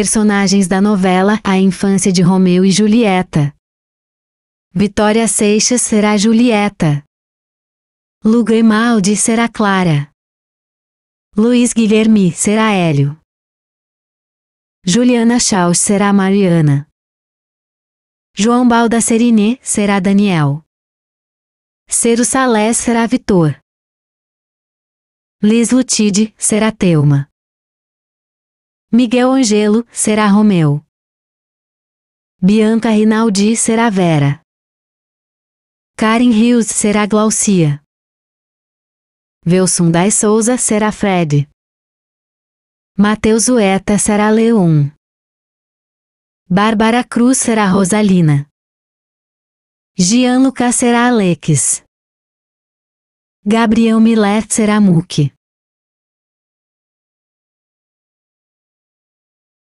personagens da novela A Infância de Romeu e Julieta. Vitória Seixas será Julieta. Lu Grimaldi será Clara. Luiz Guilherme será Hélio. Juliana Chaus será Mariana. João Baldaceriné será Daniel. Cero Salé será Vitor. Liz Lutide será Thelma. Miguel Angelo será Romeu. Bianca Rinaldi será Vera. Karen Rios será Glaucia. Velsum das Souza será Fred. Mateus Ueta será Leon. Bárbara Cruz será Rosalina. Gianluca será Alex. Gabriel Miller será Muque.